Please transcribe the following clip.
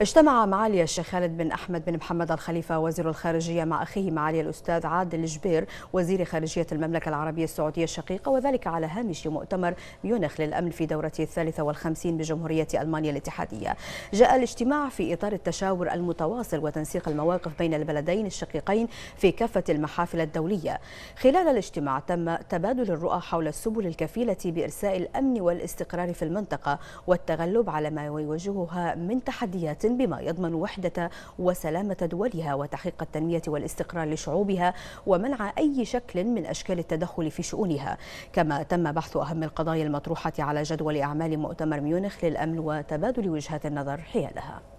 اجتمع معالي الشيخ خالد بن أحمد بن محمد الخليفة وزير الخارجية مع أخيه معالي الأستاذ عادل الجبير وزير خارجية المملكة العربية السعودية الشقيقة وذلك على هامش مؤتمر ميونخ للأمن في دورته الثالثة والخمسين بجمهورية ألمانيا الاتحادية جاء الاجتماع في إطار التشاور المتواصل وتنسيق المواقف بين البلدين الشقيقين في كافة المحافل الدولية خلال الاجتماع تم تبادل الرؤى حول السبل الكفيلة بإرساء الأمن والاستقرار في المنطقة والتغلب على ما يواجهها من تحديات بما يضمن وحدة وسلامة دولها وتحقيق التنمية والاستقرار لشعوبها ومنع أي شكل من أشكال التدخل في شؤونها كما تم بحث أهم القضايا المطروحة على جدول أعمال مؤتمر ميونخ للأمن وتبادل وجهات النظر حيالها